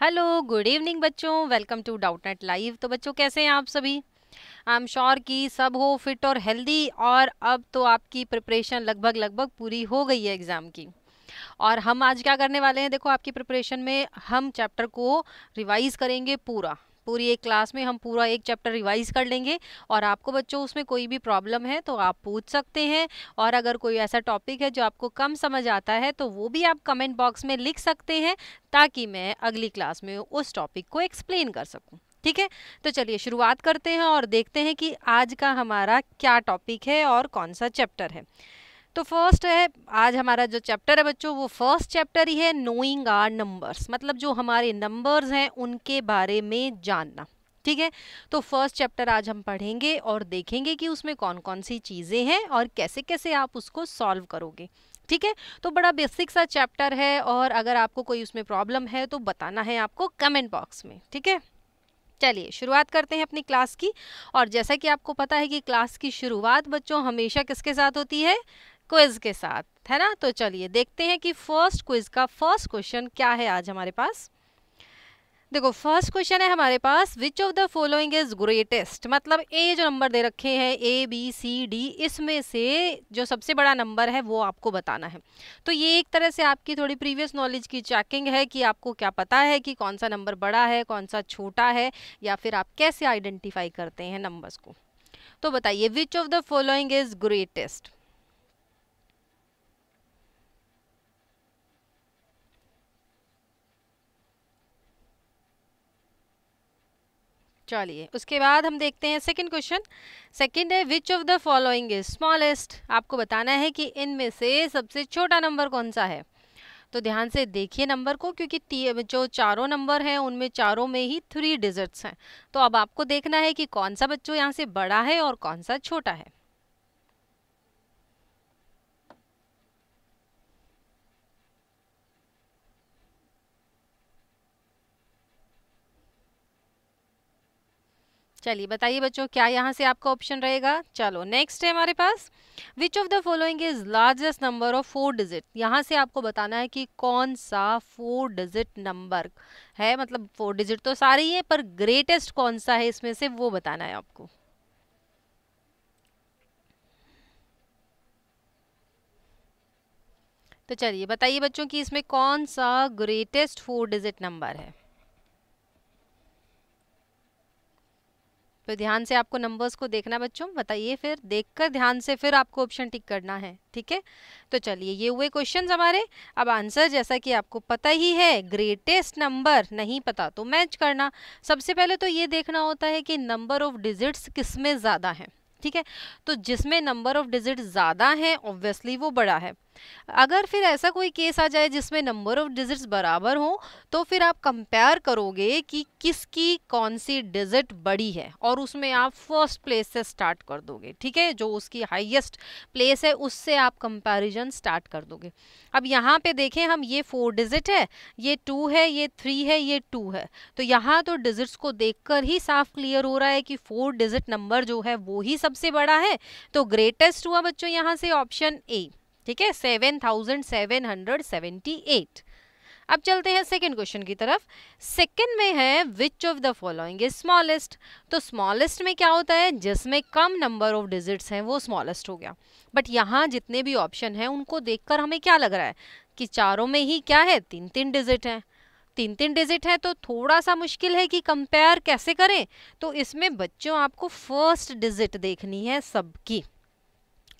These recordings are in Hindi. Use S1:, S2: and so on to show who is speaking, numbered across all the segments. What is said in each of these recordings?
S1: हेलो गुड इवनिंग बच्चों welcome to Doubtnut live तो बच्चों कैसे हैं आप सभी आई एम श्योर कि सब हो फिट और हेल्दी और अब तो आपकी प्रिपरेशन लगभग लगभग पूरी हो गई है एग्ज़ाम की और हम आज क्या करने वाले हैं देखो आपकी प्रिपरेशन में हम चैप्टर को रिवाइज़ करेंगे पूरा पूरी एक क्लास में हम पूरा एक चैप्टर रिवाइज कर लेंगे और आपको बच्चों उसमें कोई भी प्रॉब्लम है तो आप पूछ सकते हैं और अगर कोई ऐसा टॉपिक है जो आपको कम समझ आता है तो वो भी आप कमेंट बॉक्स में लिख सकते हैं ताकि मैं अगली क्लास में उस टॉपिक को एक्सप्लेन कर सकूँ ठीक है तो चलिए शुरुआत करते हैं और देखते हैं कि आज का हमारा क्या टॉपिक है और कौन सा चैप्टर है तो फर्स्ट है आज हमारा जो चैप्टर है बच्चों वो फर्स्ट चैप्टर ही है नोइंग आर नंबर्स मतलब जो हमारे नंबर्स हैं उनके बारे में जानना ठीक है तो फर्स्ट चैप्टर आज हम पढ़ेंगे और देखेंगे कि उसमें कौन कौन सी चीज़ें हैं और कैसे कैसे आप उसको सॉल्व करोगे ठीक है तो बड़ा बेसिक सा चैप्टर है और अगर आपको कोई उसमें प्रॉब्लम है तो बताना है आपको कमेंट बॉक्स में ठीक है चलिए शुरुआत करते हैं अपनी क्लास की और जैसा कि आपको पता है कि क्लास की शुरुआत बच्चों हमेशा किसके साथ होती है क्विज के साथ है ना तो चलिए देखते हैं कि फर्स्ट क्विज का फर्स्ट क्वेश्चन क्या है आज हमारे पास देखो फर्स्ट क्वेश्चन है हमारे पास which of the following is greatest मतलब ए जो नंबर दे रखे हैं ए बी सी डी इसमें से जो सबसे बड़ा नंबर है वो आपको बताना है तो ये एक तरह से आपकी थोड़ी प्रीवियस नॉलेज की चैकिंग है कि आपको क्या पता है कि कौन सा नंबर बड़ा है कौन सा छोटा है या फिर आप कैसे आइडेंटिफाई करते हैं नंबर्स को तो बताइए which of the following is greatest चलिए उसके बाद हम देखते हैं सेकंड क्वेश्चन सेकंड है which of the following is smallest आपको बताना है कि इनमें से सबसे छोटा नंबर कौन सा है तो ध्यान से देखिए नंबर को क्योंकि जो चारों नंबर हैं उनमें चारों में ही थ्री डिजिट्स हैं तो अब आपको देखना है कि कौन सा बच्चों यहाँ से बड़ा है और कौन सा छोटा है चलिए बताइए बच्चों क्या यहाँ से आपका ऑप्शन रहेगा चलो नेक्स्ट है हमारे पास which of the following is largest number of four digit यहाँ से आपको बताना है कि कौन सा फोर डिजिट नंबर है मतलब फोर डिजिट तो सारे ही है पर ग्रेटेस्ट कौन सा है इसमें से वो बताना है आपको तो चलिए बताइए बच्चों कि इसमें कौन सा ग्रेटेस्ट फोर डिजिट नंबर है तो ध्यान से आपको नंबर्स को देखना बच्चों बताइए फिर देखकर ध्यान से फिर आपको ऑप्शन टिक करना है ठीक है तो चलिए ये हुए क्वेश्चन हमारे अब आंसर जैसा कि आपको पता ही है ग्रेटेस्ट नंबर नहीं पता तो मैच करना सबसे पहले तो ये देखना होता है कि नंबर ऑफ डिजिट्स किस में ज़्यादा हैं ठीक है तो जिसमें नंबर ऑफ डिजिट ज़्यादा हैं ऑब्वियसली वो बड़ा है अगर फिर ऐसा कोई केस आ जाए जिसमें नंबर ऑफ डिजिट्स बराबर हो तो फिर आप कंपेयर करोगे कि किसकी कौन सी डिजिट बड़ी है और उसमें आप फर्स्ट प्लेस से स्टार्ट कर दोगे ठीक है जो उसकी हाईएस्ट प्लेस है उससे आप कंपैरिजन स्टार्ट कर दोगे अब यहाँ पे देखें हम ये फोर डिजिट है ये टू है ये थ्री है ये टू है तो यहाँ तो डिजिट्स को देख ही साफ क्लियर हो रहा है कि फोर डिजिट नंबर जो है वो ही सबसे बड़ा है तो ग्रेटेस्ट हुआ बच्चों यहाँ से ऑप्शन ए ठीक है seven thousand seven hundred seventy eight अब चलते हैं सेकेंड क्वेश्चन की तरफ सेकेंड में है which of the following is smallest तो स्मॉलेस्ट में क्या होता है जिसमें कम नंबर ऑफ डिजिट्स हैं वो स्मॉलेस्ट हो गया बट यहाँ जितने भी ऑप्शन हैं उनको देखकर हमें क्या लग रहा है कि चारों में ही क्या है तीन तीन डिजिट हैं तीन तीन डिजिट है तो थोड़ा सा मुश्किल है कि कंपेयर कैसे करें तो इसमें बच्चों आपको फर्स्ट डिजिट देखनी है सबकी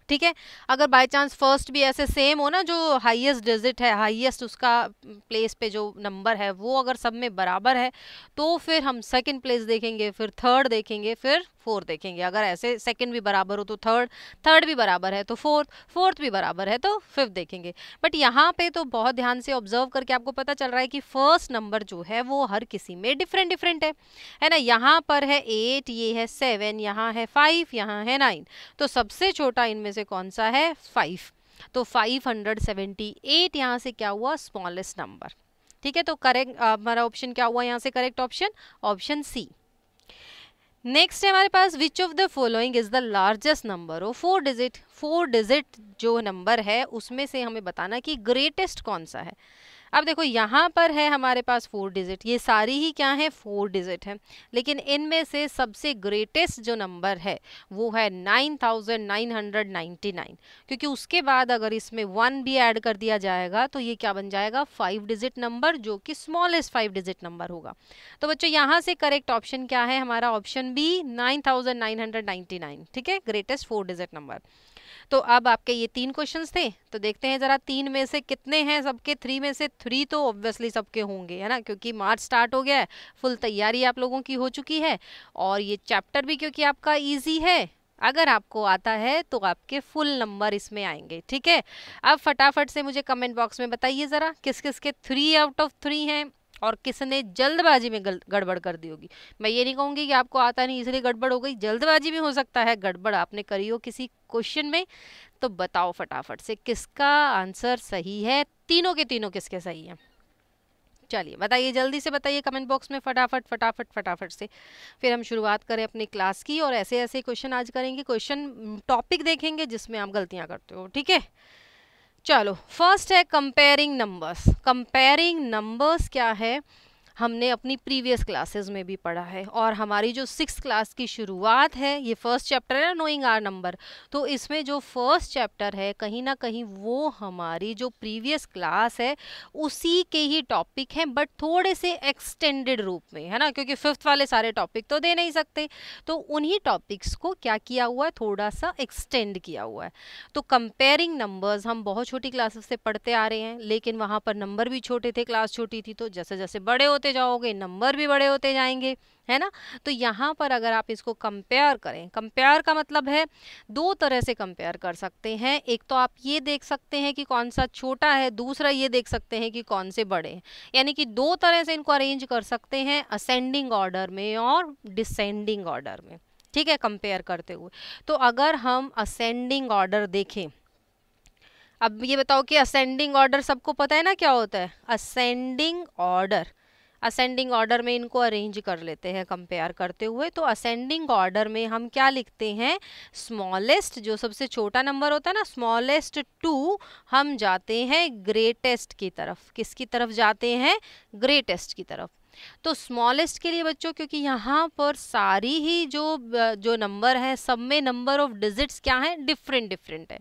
S1: ठीक है अगर बाय चांस फर्स्ट भी ऐसे सेम हो ना जो हाईएस्ट डिजिट है हाईएस्ट उसका प्लेस mm, पे जो नंबर है वो अगर सब में बराबर है तो फिर हम सेकंड प्लेस देखेंगे फिर थर्ड देखेंगे फिर फोर्थ देखेंगे अगर ऐसे सेकंड भी बराबर हो तो थर्ड थर्ड भी बराबर है तो फोर्थ फोर्थ भी बराबर है तो फिफ्थ देखेंगे बट यहाँ पे तो बहुत ध्यान से ऑब्जर्व करके आपको पता चल रहा है कि फर्स्ट नंबर जो है वो हर किसी में डिफरेंट डिफरेंट है है ना यहाँ पर है एट ये है सेवन यहाँ है फाइव यहाँ है नाइन तो सबसे छोटा इनमें से कौन सा है फाइव तो फाइव हंड्रेड सेवेंटी एट यहाँ से क्या हुआ स्मॉलेस्ट नंबर ठीक है तो करेक्ट हमारा ऑप्शन क्या हुआ यहाँ से correct option option C next है हमारे पास which of the following is the largest number of four digit four digit जो नंबर है उसमें से हमें बताना कि ग्रेटेस्ट कौन सा है अब देखो यहाँ पर है हमारे पास फोर डिजिट ये सारी ही क्या है फोर डिजिट है लेकिन इनमें से सबसे ग्रेटेस्ट जो नंबर है वो है nine thousand nine hundred ninety nine क्योंकि उसके बाद अगर इसमें वन भी ऐड कर दिया जाएगा तो ये क्या बन जाएगा फाइव डिजिट नंबर जो कि स्मॉलेस्ट फाइव डिजिट नंबर होगा तो बच्चों यहाँ से करेक्ट ऑप्शन क्या है हमारा option B nine thousand nine hundred ninety nine ठीक है ग्रेटेस्ट फोर डिजिट नंबर तो अब आपके ये तीन क्वेश्चंस थे तो देखते हैं ज़रा तीन में से कितने हैं सबके थ्री में से थ्री तो ऑब्वियसली सबके होंगे है ना क्योंकि मार्च स्टार्ट हो गया है फुल तैयारी आप लोगों की हो चुकी है और ये चैप्टर भी क्योंकि आपका ईजी है अगर आपको आता है तो आपके फुल नंबर इसमें आएंगे ठीक है अब फटाफट से मुझे कमेंट बॉक्स में बताइए ज़रा किस किस के थ्री आउट ऑफ थ्री हैं और किसने जल्दबाजी में गड़बड़ कर दी होगी मैं ये नहीं कहूँगी कि आपको आता नहीं इसलिए गड़बड़ हो गई जल्दबाजी में हो सकता है गड़बड़ आपने करी हो किसी क्वेश्चन में तो बताओ फटाफट से किसका आंसर सही है तीनों के तीनों किसके सही हैं चलिए बताइए जल्दी से बताइए कमेंट बॉक्स में फटाफट फटाफट फटाफट से फिर हम शुरुआत करें अपनी क्लास की और ऐसे ऐसे क्वेश्चन आज करेंगे क्वेश्चन टॉपिक देखेंगे जिसमें आप गलतियाँ करते हो ठीक है चलो फर्स्ट है कंपेयरिंग नंबर्स कंपेयरिंग नंबर्स क्या है हमने अपनी प्रीवियस क्लासेस में भी पढ़ा है और हमारी जो सिक्स क्लास की शुरुआत है ये फर्स्ट चैप्टर है नोइंग आर नंबर तो इसमें जो फर्स्ट चैप्टर है कहीं ना कहीं वो हमारी जो प्रीवियस क्लास है उसी के ही टॉपिक हैं बट थोड़े से एक्सटेंडेड रूप में है ना क्योंकि फिफ्थ वाले सारे टॉपिक तो दे नहीं सकते तो उन्हीं टॉपिक्स को क्या किया हुआ है थोड़ा सा एक्सटेंड किया हुआ है तो कंपेयरिंग नंबर्स हम बहुत छोटी क्लासेस से पढ़ते आ रहे हैं लेकिन वहाँ पर नंबर भी छोटे थे क्लास छोटी थी तो जैसे जैसे बड़े होते होते जाओगे नंबर भी बड़े होते जाएंगे है ना तो यहाँ पर अगर आप इसको कंपेयर करें कंपेयर का मतलब है दो तरह से कंपेयर कर सकते हैं एक तो आप ये देख सकते हैं कि कौन सा छोटा है दूसरा ये देख सकते हैं कि कौन से बड़े यानी कि दो तरह से इनको अरेंज कर सकते हैं असेंडिंग ऑर्डर में और डिसेंडिंग ऑर्डर में ठीक है कंपेयर करते हुए तो अगर हम असेंडिंग ऑर्डर देखें अब ये बताओ कि असेंडिंग ऑर्डर सबको पता है ना क्या होता है असेंडिंग ऑर्डर असेंडिंग ऑर्डर में इनको अरेंज कर लेते हैं कंपेयर करते हुए तो असेंडिंग ऑर्डर में हम क्या लिखते हैं स्मॉलेस्ट जो सबसे छोटा नंबर होता है ना स्मॉलेस्ट टू हम जाते हैं ग्रेटेस्ट की तरफ किसकी तरफ जाते हैं ग्रेटेस्ट की तरफ तो स्मॉलेस्ट के लिए बच्चों क्योंकि यहाँ पर सारी ही जो जो नंबर है सब में नंबर ऑफ डिजिट्स क्या है डिफरेंट डिफरेंट है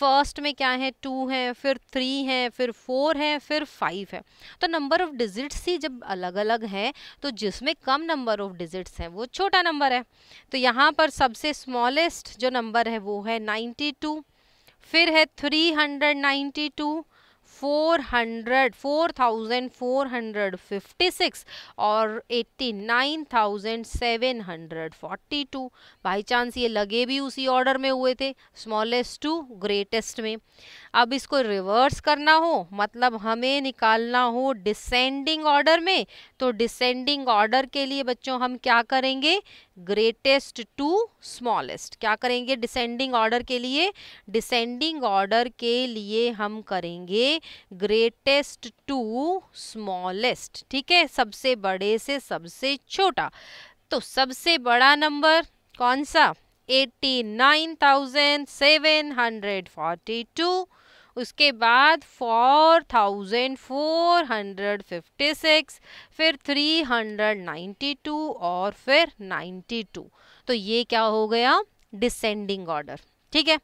S1: फर्स्ट में क्या है टू है फिर थ्री है फिर फोर है फिर फाइव है तो नंबर ऑफ डिजिट्स ही जब अलग अलग हैं तो जिसमें कम नंबर ऑफ डिजिट्स हैं वो छोटा नंबर है तो यहाँ पर सबसे स्मॉलेस्ट जो नंबर है वो है नाइन्टी टू फिर है three hundred ninety two four hundred four thousand four hundred fifty six और eighty nine thousand seven hundred forty two by chance ये लगे भी उसी ऑर्डर में हुए थे स्मॉलेस्ट टू ग्रेटेस्ट में अब इसको रिवर्स करना हो मतलब हमें निकालना हो डिसेंडिंग ऑर्डर में तो डिसेंडिंग ऑर्डर के लिए बच्चों हम क्या करेंगे ग्रेटेस्ट टू स्मॉलेस्ट क्या करेंगे डिसेंडिंग ऑर्डर के लिए डिसेंडिंग ऑर्डर के लिए हम करेंगे ग्रेटेस्ट टू स्मॉलेस्ट ठीक है सबसे बड़े से सबसे छोटा तो सबसे बड़ा नंबर कौन सा eighty nine thousand seven hundred forty two उसके बाद four thousand four hundred fifty six फिर थ्री हंड्रेड नाइन्टी टू और फिर नाइन्टी टू तो ये क्या हो गया डिसेंडिंग ऑर्डर ठीक है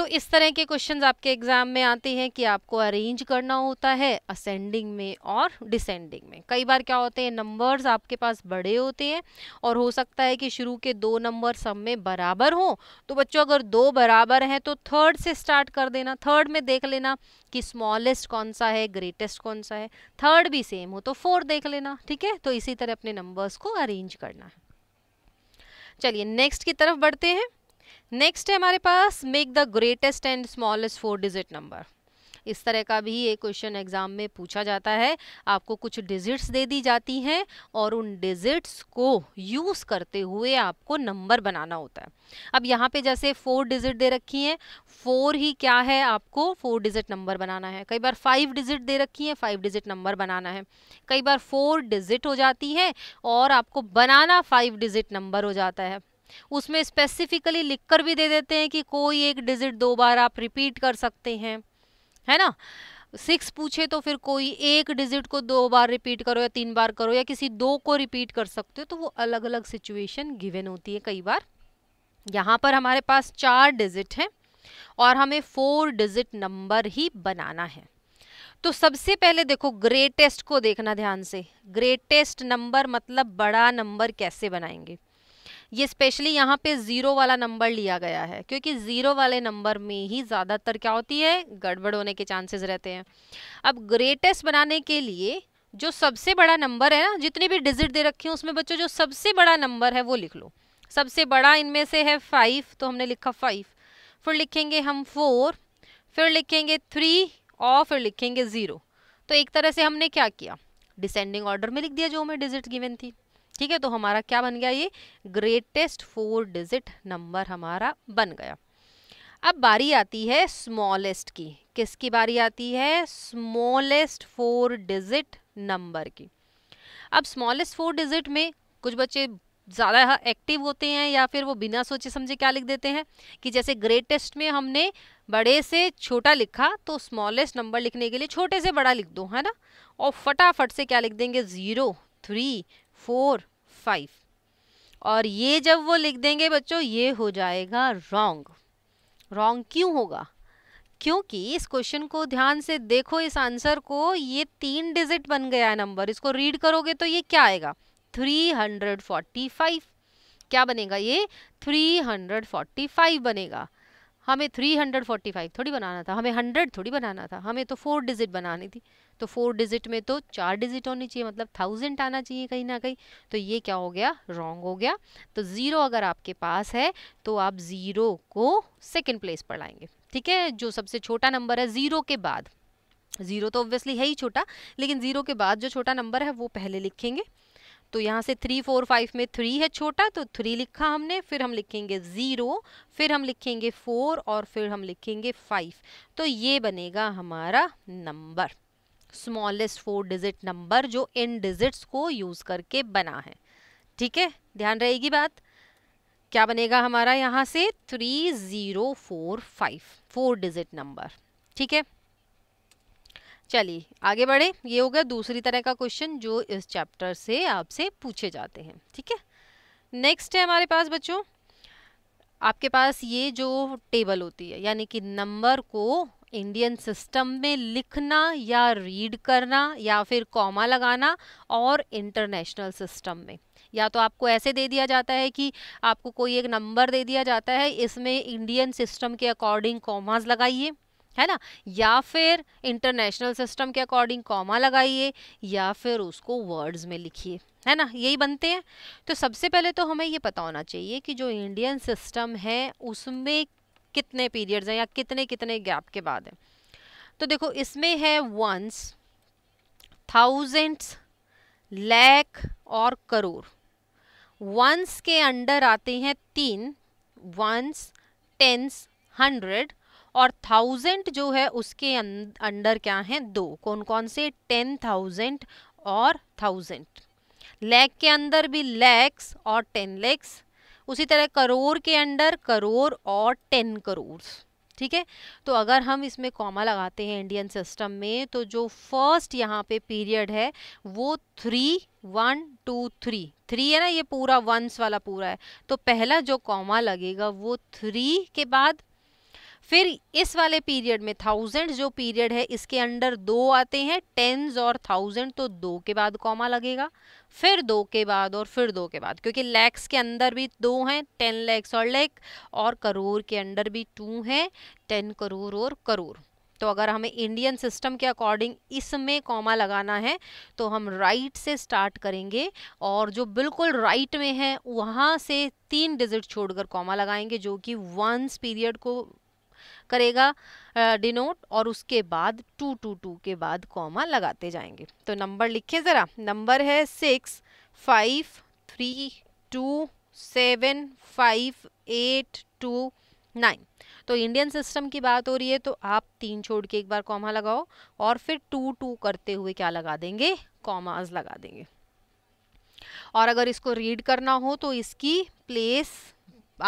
S1: तो इस तरह के क्वेश्चन आपके एग्जाम में आते हैं कि आपको अरेंज करना होता है असेंडिंग में और डिसेंडिंग में कई बार क्या होते हैं नंबर्स आपके पास बड़े होते हैं और हो सकता है कि शुरू के दो नंबर सब में बराबर हों तो बच्चों अगर दो बराबर हैं तो थर्ड से स्टार्ट कर देना थर्ड में देख लेना कि स्मॉलेस्ट कौन सा है ग्रेटेस्ट कौन सा है थर्ड भी सेम हो तो फोर्थ देख लेना ठीक है तो इसी तरह अपने नंबर्स को अरेंज करना है चलिए नेक्स्ट की तरफ बढ़ते हैं नेक्स्ट है हमारे पास make the greatest and smallest four digit number इस तरह का भी एक क्वेश्चन एग्ज़ाम में पूछा जाता है आपको कुछ डिजिट्स दे दी जाती हैं और उन डिजिट्स को यूज़ करते हुए आपको नंबर बनाना होता है अब यहाँ पे जैसे फोर डिजिट दे रखी हैं फोर ही क्या है आपको फोर डिजिट नंबर बनाना है कई बार फाइव डिजिट दे रखी हैं फाइव डिजिट नंबर बनाना है कई बार फोर डिजिट हो जाती है और आपको बनाना फाइव डिजिट नंबर हो जाता है उसमें स्पेसिफिकली लिख कर भी दे देते हैं कि कोई एक डिजिट दो बार आप रिपीट कर सकते हैं है ना सिक्स पूछे तो फिर कोई एक डिजिट को दो बार रिपीट करो या तीन बार करो या किसी दो को रिपीट कर सकते हो तो वो अलग अलग सिचुएशन गिवेन होती है कई बार यहाँ पर हमारे पास चार डिजिट हैं और हमें फोर डिजिट नंबर ही बनाना है तो सबसे पहले देखो ग्रेटेस्ट को देखना ध्यान से ग्रेटेस्ट नंबर मतलब बड़ा नंबर कैसे बनाएंगे ये स्पेशली यहाँ पे ज़ीरो वाला नंबर लिया गया है क्योंकि ज़ीरो वाले नंबर में ही ज़्यादातर क्या होती है गड़बड़ होने के चांसेस रहते हैं अब ग्रेटेस्ट बनाने के लिए जो सबसे बड़ा नंबर है ना जितने भी डिजिट दे रखे हैं उसमें बच्चों जो सबसे बड़ा नंबर है वो लिख लो सबसे बड़ा इनमें से है फाइव तो हमने लिखा फाइव फिर लिखेंगे हम फोर फिर लिखेंगे थ्री और फिर लिखेंगे ज़ीरो तो एक तरह से हमने क्या किया डिसेंडिंग ऑर्डर में लिख दिया जो हमें डिजिट गिवन थी ठीक है तो हमारा क्या बन गया ये ग्रेटेस्ट फोर डिजिट नंबर हमारा बन गया अब बारी आती है स्मॉलेस्ट की किसकी बारी आती है स्मॉलेस्ट फोर डिजिट नंबर की अब स्मॉलेस्ट फोर डिजिट में कुछ बच्चे ज़्यादा एक्टिव होते हैं या फिर वो बिना सोचे समझे क्या लिख देते हैं कि जैसे ग्रेटेस्ट में हमने बड़े से छोटा लिखा तो स्मॉलेस्ट नंबर लिखने के लिए छोटे से बड़ा लिख दो है ना और फटाफट से क्या लिख देंगे ज़ीरो थ्री फोर फाइव और ये जब वो लिख देंगे बच्चों ये हो जाएगा रॉन्ग रॉन्ग क्यों होगा क्योंकि इस क्वेश्चन को ध्यान से देखो इस आंसर को ये तीन डिजिट बन गया है नंबर इसको रीड करोगे तो ये क्या आएगा 345 क्या बनेगा ये 345 बनेगा हमें 345 थोड़ी बनाना था हमें 100 थोड़ी बनाना था हमें तो फोर डिजिट बनानी थी तो फोर डिजिट में तो चार डिजिट होनी चाहिए मतलब थाउजेंड आना चाहिए कहीं ना कहीं तो ये क्या हो गया रॉन्ग हो गया तो ज़ीरो अगर आपके पास है तो आप ज़ीरो को सेकेंड प्लेस पर लाएंगे ठीक है जो सबसे छोटा नंबर है ज़ीरो के बाद ज़ीरो तो ऑब्वियसली है ही छोटा लेकिन ज़ीरो के बाद जो छोटा नंबर है वो पहले लिखेंगे तो यहाँ से थ्री फोर फाइव में थ्री है छोटा तो थ्री लिखा हमने फिर हम लिखेंगे ज़ीरो फिर हम लिखेंगे फोर और फिर हम लिखेंगे फाइव तो ये बनेगा हमारा number smallest four digit number जो इन डिजिट्स को यूज़ करके बना है ठीक है ध्यान रहेगी बात क्या बनेगा हमारा यहाँ से three zero four five four digit number ठीक है चलिए आगे बढ़े ये हो गया दूसरी तरह का क्वेश्चन जो इस चैप्टर से आपसे पूछे जाते हैं ठीक है नेक्स्ट है हमारे पास बच्चों आपके पास ये जो टेबल होती है यानी कि नंबर को इंडियन सिस्टम में लिखना या रीड करना या फिर कॉमा लगाना और इंटरनेशनल सिस्टम में या तो आपको ऐसे दे दिया जाता है कि आपको कोई एक नंबर दे दिया जाता है इसमें इंडियन सिस्टम के अकॉर्डिंग कॉमास लगाइए है ना या फिर इंटरनेशनल सिस्टम के अकॉर्डिंग कॉमा लगाइए या फिर उसको वर्ड्स में लिखिए है ना यही बनते हैं तो सबसे पहले तो हमें ये पता होना चाहिए कि जो इंडियन सिस्टम है उसमें कितने पीरियड्स हैं या कितने कितने गैप के बाद हैं तो देखो इसमें है वंस थाउजेंड्स लैक और करोड़ वंस के अंडर आते हैं तीन वंस टेंस हंड्रेड और थाउजेंड जो है उसके अं-, अंडर क्या हैं दो कौन कौन से टेन थाउजेंड और थाउजेंड लैक के अंदर भी लैक्स और टेन लैक्स उसी तरह करोड़ के अंडर करोड़ और टेन करोड़ ठीक है तो अगर हम इसमें कॉमा लगाते हैं इंडियन सिस्टम में तो जो फर्स्ट यहाँ पे पीरियड है वो three one two three three है ना ये पूरा वंस वाला पूरा है तो पहला जो कॉमा लगेगा वो थ्री के बाद फिर इस वाले पीरियड में थाउजेंड जो पीरियड है इसके अंडर दो आते हैं टेंस और थाउजेंड तो दो के बाद कॉमा लगेगा फिर दो के बाद और फिर दो के बाद क्योंकि लैक्स के अंदर भी दो हैं टेन लैक्स और लैक और करोड़ के अंडर भी टू हैं टेन करोड़ और करोड़ तो अगर हमें इंडियन सिस्टम के अकॉर्डिंग इसमें कॉमा लगाना है तो हम राइट से स्टार्ट करेंगे और जो बिल्कुल राइट में है वहाँ से तीन डिजिट छोड़कर कॉमा लगाएंगे जो कि वंस पीरियड को करेगा डिनोट और उसके बाद टू टू टू के बाद कॉमा लगाते जाएंगे तो नंबर लिखे ज़रा नंबर है six five three two seven five eight two nine तो इंडियन सिस्टम की बात हो रही है तो आप तीन छोड़ के एक बार कॉमा लगाओ और फिर टू टू करते हुए क्या लगा देंगे कॉमाज लगा देंगे और अगर इसको रीड करना हो तो इसकी प्लेस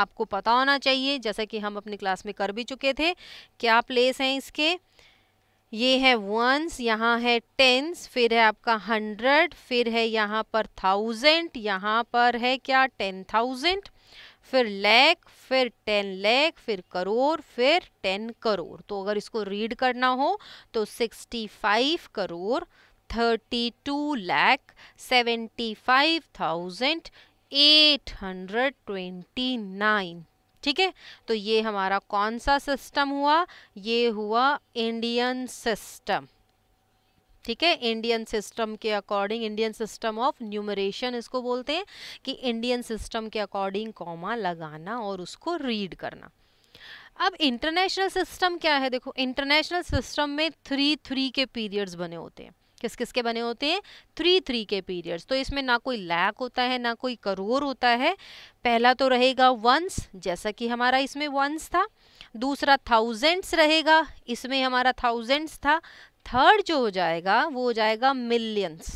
S1: आपको पता होना चाहिए जैसा कि हम अपनी क्लास में कर भी चुके थे क्या प्लेस हैं इसके ये है वंस यहाँ है टेंस फिर है आपका हंड्रेड फिर है यहाँ पर थाउजेंड यहाँ पर है क्या टेन थाउजेंड फिर लैख फिर टेन लैख फिर करोड़ फिर टेन करोड़ तो अगर इसको रीड करना हो तो sixty five crore thirty two lakh seventy five thousand eight hundred twenty nine ठीक है तो ये हमारा कौन सा सिस्टम हुआ ये हुआ इंडियन सिस्टम ठीक है इंडियन सिस्टम के according Indian system of numeration इसको बोलते हैं कि इंडियन सिस्टम के अकॉर्डिंग कॉमा लगाना और उसको रीड करना अब इंटरनेशनल सिस्टम क्या है देखो इंटरनेशनल सिस्टम में थ्री थ्री के पीरियड्स बने होते हैं किस किस के बने होते हैं थ्री थ्री के पीरियड्स तो इसमें ना कोई लैक होता है ना कोई करोड़ होता है पहला तो रहेगा वंस जैसा कि हमारा इसमें वंस था दूसरा थाउजेंड्स रहेगा इसमें हमारा थाउजेंड्स था थर्ड जो हो जाएगा वो हो जाएगा मिलियंस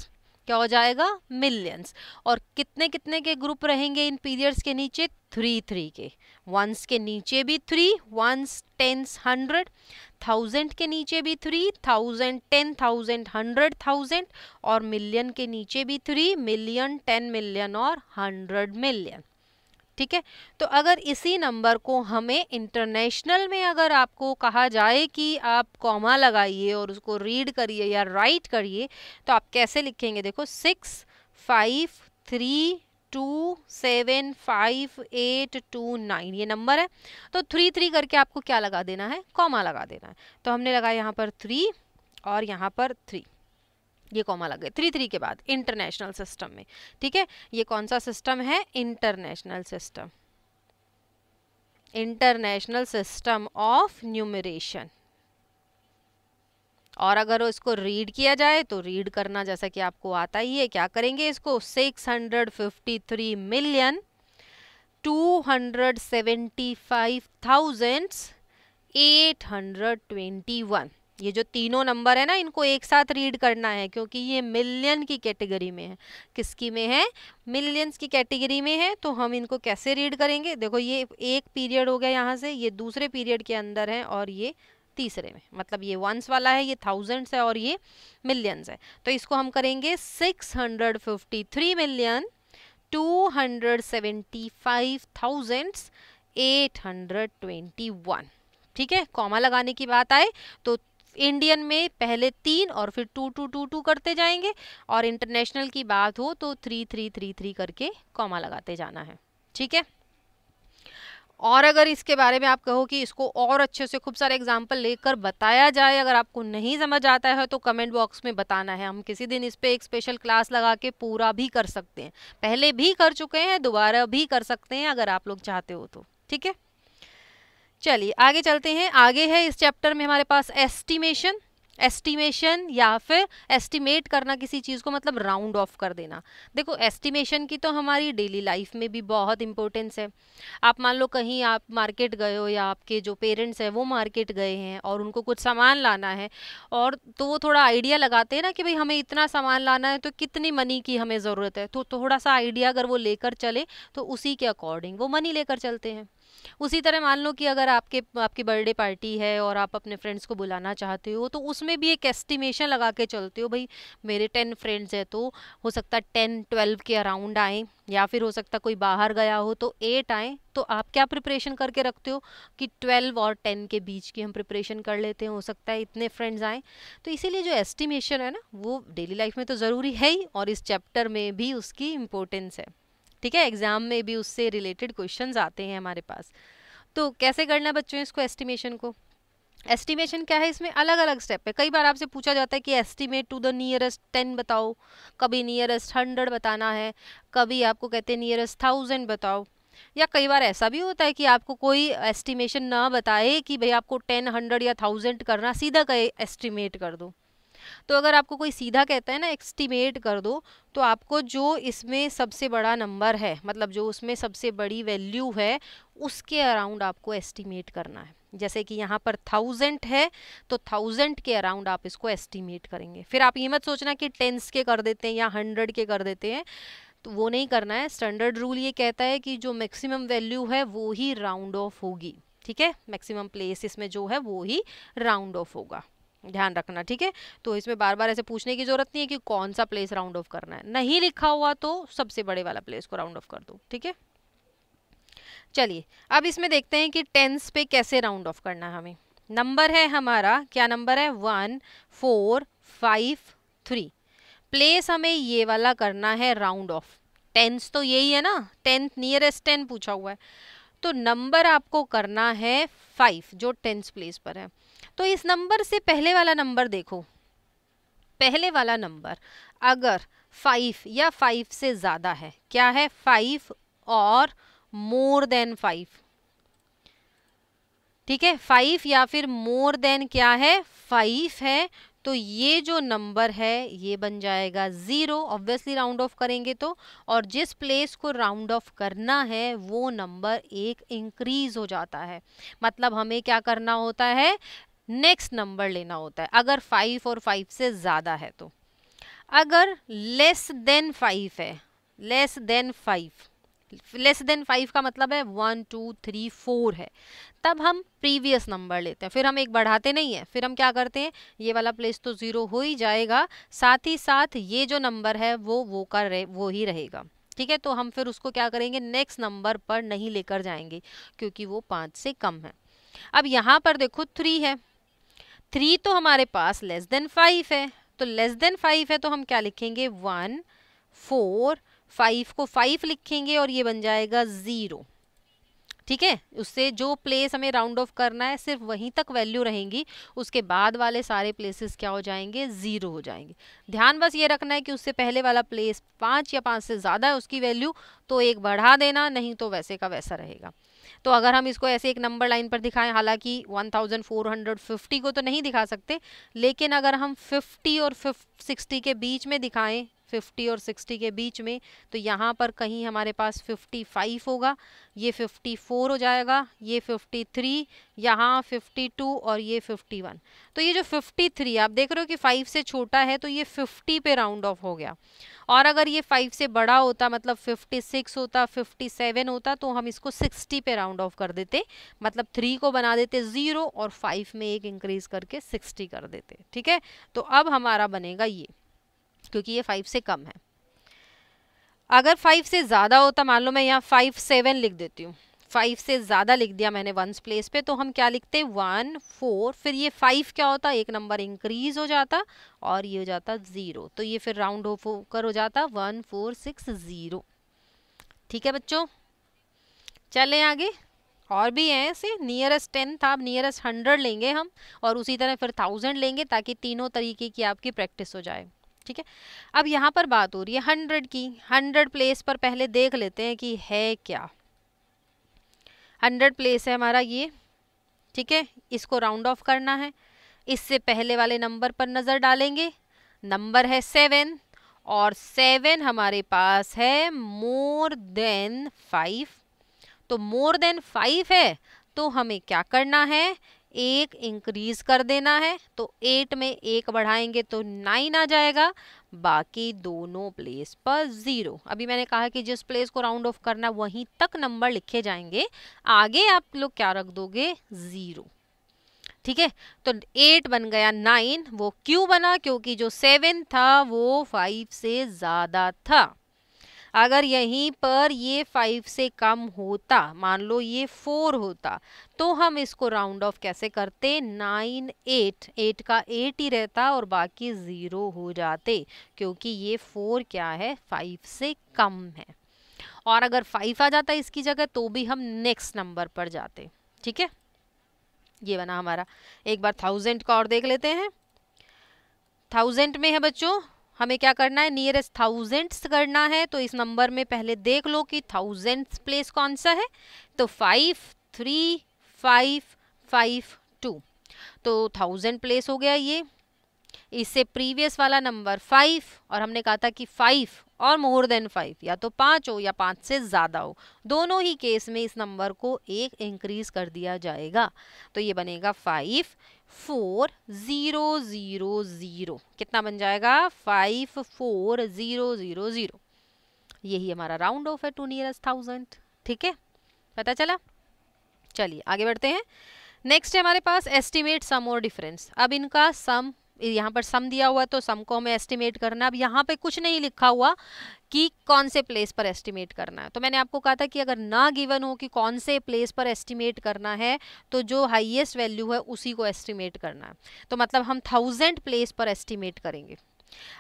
S1: क्या हो जाएगा मिलियंस और कितने कितने के ग्रुप रहेंगे इन पीरियड्स के नीचे थ्री थ्री के वंस के नीचे भी three ones tens hundred thousand के नीचे भी three thousand ten thousand hundred thousand और मिलियन के नीचे भी थ्री मिलियन टेन मिलियन और हंड्रेड मिलियन ठीक है तो अगर इसी नंबर को हमें इंटरनेशनल में अगर आपको कहा जाए कि आप कॉमा लगाइए और उसको रीड करिए या राइट करिए तो आप कैसे लिखेंगे देखो six five three two seven five eight two nine ये नंबर है तो थ्री थ्री करके आपको क्या लगा देना है कॉमा लगा देना है तो हमने लगा यहाँ पर थ्री और यहाँ पर थ्री ये कॉमा लग गए थ्री थ्री के बाद इंटरनेशनल सिस्टम में ठीक है ये कौन सा सिस्टम है international system international system of numeration और अगर इसको रीड किया जाए तो रीड करना जैसा कि आपको आता ही है क्या करेंगे इसको 653 मिलियन 275,821 ये जो तीनों नंबर है ना इनको एक साथ रीड करना है क्योंकि ये मिलियन की कैटेगरी में है किसकी में है मिलियंस की कैटेगरी में है तो हम इनको कैसे रीड करेंगे देखो ये एक पीरियड हो गया यहाँ से ये दूसरे पीरियड के अंदर है और ये तीसरे में मतलब ये वंस वाला है ये थाउजेंड्स है और ये मिलियंस है तो इसको हम करेंगे six hundred fifty three million two hundred seventy five thousands eight hundred twenty one ठीक है कॉमा लगाने की बात आए तो इंडियन में पहले तीन और फिर टू टू टू टू करते जाएंगे और इंटरनेशनल की बात हो तो थ्री थ्री थ्री थ्री करके कॉमा लगाते जाना है ठीक है और अगर इसके बारे में आप कहो कि इसको और अच्छे से खूब सारे एग्जाम्पल लेकर बताया जाए अगर आपको नहीं समझ आता है तो कमेंट बॉक्स में बताना है हम किसी दिन इस पर एक स्पेशल क्लास लगा के पूरा भी कर सकते हैं पहले भी कर चुके हैं दोबारा भी कर सकते हैं अगर आप लोग चाहते हो तो ठीक है चलिए आगे चलते हैं आगे है इस चैप्टर में हमारे पास एस्टिमेशन एस्टिमेशन या फिर एस्टिमेट करना किसी चीज़ को मतलब राउंड ऑफ कर देना देखो एस्टिमेशन की तो हमारी डेली लाइफ में भी बहुत इंपॉर्टेंस है आप मान लो कहीं आप मार्केट गए हो या आपके जो पेरेंट्स हैं वो मार्केट गए हैं और उनको कुछ सामान लाना है और तो वो थोड़ा आइडिया लगाते हैं ना कि भाई हमें इतना सामान लाना है तो कितनी मनी की हमें ज़रूरत है तो थोड़ा सा आइडिया अगर वो लेकर चले तो उसी के अकॉर्डिंग वो मनी लेकर चलते हैं उसी तरह मान लो कि अगर आपके आपकी बर्थडे पार्टी है और आप अपने फ्रेंड्स को बुलाना चाहते हो तो उसमें भी एक एस्टिमेशन लगा के चलते हो भाई मेरे टेन फ्रेंड्स हैं तो हो सकता है टेन ट्वेल्व के अराउंड आएँ या फिर हो सकता कोई बाहर गया हो तो एट आए तो आप क्या प्रिपरेशन करके रखते हो कि ट्वेल्व और टेन के बीच की हम प्रिपरेशन कर लेते हैं हो सकता है इतने फ्रेंड्स आएँ तो इसीलिए जो एस्टिमेशन है ना वो डेली लाइफ में तो ज़रूरी है ही और इस चैप्टर में भी उसकी इम्पोर्टेंस है ठीक है एग्जाम में भी उससे रिलेटेड क्वेश्चन आते हैं हमारे पास तो कैसे करना है बच्चों इसको एस्टिमेशन को एस्टिमेशन क्या है इसमें अलग अलग स्टेप है कई बार आपसे पूछा जाता है कि estimate to the nearest ten बताओ कभी नियरेस्ट हंड्रेड बताना है कभी आपको कहते हैं नियरेस्ट थाउजेंड बताओ या कई बार ऐसा भी होता है कि आपको कोई एस्टिमेशन ना बताए कि भाई आपको टेन हंड्रेड या थाउजेंड करना सीधा कहे एस्टिमेट कर दो तो अगर आपको कोई सीधा कहता है ना एस्टिमेट कर दो तो आपको जो इसमें सबसे बड़ा नंबर है मतलब जो उसमें सबसे बड़ी वैल्यू है उसके अराउंड आपको एस्टिमेट करना है जैसे कि यहाँ पर थाउजेंड है तो थाउजेंड के अराउंड आप इसको एस्टिमेट करेंगे फिर आप ये मत सोचना कि टेंस के कर देते हैं या हंड्रेड के कर देते हैं तो वो नहीं करना है स्टैंडर्ड रूल ये कहता है कि जो मैक्सिमम वैल्यू है वो ही राउंड ऑफ होगी ठीक है मैक्सिमम प्लेस इसमें जो है वो ही राउंड ऑफ होगा ध्यान रखना ठीक है तो इसमें बार बार ऐसे पूछने की जरूरत नहीं है कि कौन सा प्लेस राउंड ऑफ करना है नहीं लिखा हुआ तो सबसे बड़े वाला प्लेस को राउंड ऑफ कर दो ठीक है चलिए अब इसमें देखते हैं कि टेंस पे कैसे राउंड ऑफ करना है हमें नंबर है हमारा क्या नंबर है one four five three place हमें ये वाला करना है राउंड ऑफ टेंस तो यही है ना टेंथ नियरेस्ट टेन पूछा हुआ है तो नंबर आपको करना है फाइव जो टेंथ प्लेस पर है तो इस नंबर से पहले वाला नंबर देखो पहले वाला नंबर अगर फाइव या फाइव से ज़्यादा है क्या है फाइव और मोर देन फाइव ठीक है फाइव या फिर मोर देन क्या है फाइव है तो ये जो नंबर है ये बन जाएगा ज़ीरो ऑब्वियसली राउंड ऑफ करेंगे तो और जिस प्लेस को राउंड ऑफ करना है वो नंबर एक इंक्रीज़ हो जाता है मतलब हमें क्या करना होता है नेक्स्ट नंबर लेना होता है अगर फाइव और फाइव से ज़्यादा है तो अगर लेस देन फाइव है less than five less than five का मतलब है वन टू थ्री फोर है तब हम प्रीवियस नंबर लेते हैं फिर हम एक बढ़ाते नहीं हैं फिर हम क्या करते हैं ये वाला प्लेस तो ज़ीरो हो ही जाएगा साथ ही साथ ये जो नंबर है वो वो का रहे वो ही रहेगा ठीक है तो हम फिर उसको क्या करेंगे नेक्स्ट नंबर पर नहीं लेकर जाएंगे क्योंकि वो पाँच से कम है अब यहाँ पर देखो थ्री है थ्री तो हमारे पास लेस देन फाइव है तो लेस देन फाइव है तो हम क्या लिखेंगे वन फोर फाइव को फाइव लिखेंगे और ये बन जाएगा ज़ीरो ठीक है उससे जो प्लेस हमें राउंड ऑफ करना है सिर्फ वहीं तक वैल्यू रहेंगी उसके बाद वाले सारे प्लेसेस क्या हो जाएंगे ज़ीरो हो जाएंगे ध्यान बस ये रखना है कि उससे पहले वाला प्लेस पाँच या पाँच से ज़्यादा है उसकी वैल्यू तो एक बढ़ा देना नहीं तो वैसे का वैसा रहेगा तो अगर हम इसको ऐसे एक नंबर लाइन पर दिखाएं हालांकि 1450 को तो नहीं दिखा सकते लेकिन अगर हम 50 और 60 के बीच में दिखाएं 50 और 60 के बीच में तो यहाँ पर कहीं हमारे पास 55 होगा ये 54 हो जाएगा ये 53 यहाँ फिफ्टी और ये 51 तो ये जो 53 आप देख रहे हो कि 5 से छोटा है तो ये 50 पे राउंड ऑफ हो गया और अगर ये 5 से बड़ा होता मतलब 56 होता 57 होता तो हम इसको 60 पे राउंड ऑफ कर देते मतलब 3 को बना देते 0 और 5 में एक इंक्रीज करके 60 कर देते ठीक है तो अब हमारा बनेगा ये क्योंकि ये फाइव से कम है अगर फाइव से ज़्यादा होता तो मान लो मैं यहाँ फाइव सेवन लिख देती हूँ फाइव से ज़्यादा लिख दिया मैंने वंस प्लेस पे तो हम क्या लिखते वन फोर फिर ये फाइव क्या होता एक नंबर इंक्रीज हो जाता और ये हो जाता ज़ीरो तो ये फिर राउंड होकर हो जाता वन फोर सिक्स ज़ीरो ठीक है बच्चों चलें आगे और भी हैं ऐसे नियरेस्ट टेन था अब नियरेस्ट हंड्रेड लेंगे हम और उसी तरह फिर थाउजेंड लेंगे ताकि तीनों तरीके की आपकी प्रैक्टिस हो जाए ठीक है अब यहाँ पर बात हो रही है हंड्रेड की हंड्रेड प्लेस पर पहले देख लेते हैं कि है क्या हंड्रेड प्लेस है हमारा ये ठीक है इसको राउंड ऑफ करना है इससे पहले वाले नंबर पर नज़र डालेंगे नंबर है सेवन और सेवन हमारे पास है मोर देन फाइव तो मोर देन फाइव है तो हमें क्या करना है एक इंक्रीज कर देना है तो एट में एक बढ़ाएंगे तो नाइन आ जाएगा बाकी दोनों प्लेस पर ज़ीरो अभी मैंने कहा कि जिस प्लेस को राउंड ऑफ करना वहीं तक नंबर लिखे जाएंगे आगे आप लोग क्या रख दोगे ज़ीरो ठीक है तो एट बन गया नाइन वो क्यों बना क्योंकि जो सेवन था वो फाइव से ज़्यादा था अगर यहीं पर ये फाइव से कम होता मान लो ये फोर होता तो हम इसको राउंड ऑफ कैसे करते नाइन एट एट का एट ही रहता और बाकी ज़ीरो हो जाते क्योंकि ये फोर क्या है फाइव से कम है और अगर फाइव आ जाता इसकी जगह तो भी हम नेक्स्ट नंबर पर जाते ठीक है ये बना हमारा एक बार थाउजेंड का और देख लेते हैं थाउजेंड में है बच्चों हमें क्या करना है नियरेस्ट थाउजेंड्स करना है तो इस नंबर में पहले देख लो कि थाउजेंड्स प्लेस कौन सा है तो five three five five two तो थाउजेंड प्लेस हो गया ये इससे प्रीवियस वाला नंबर फाइव और हमने कहा था कि फाइव और मोर देन फाइव या तो पाँच हो या पाँच से ज़्यादा हो दोनों ही केस में इस नंबर को एक इंक्रीज कर दिया जाएगा तो ये बनेगा five four zero zero zero कितना बन जाएगा five four zero zero zero यही हमारा राउंड ऑफ है टू नियरस्ट थाउजेंड ठीक है पता चला चलिए आगे बढ़ते हैं नेक्स्ट है हमारे पास एस्टिमेट सम और डिफरेंस अब इनका सम यहाँ पर सम दिया हुआ तो सम को हमें एस्टिमेट करना है अब यहाँ पे कुछ नहीं लिखा हुआ कि कौन से प्लेस पर एस्टिमेट करना है तो मैंने आपको कहा था कि अगर ना गिवन हो कि कौन से प्लेस पर एस्टिमेट करना है तो जो हाईएस्ट वैल्यू है उसी को एस्टिमेट करना है तो मतलब हम थाउजेंड प्लेस पर एस्टिमेट करेंगे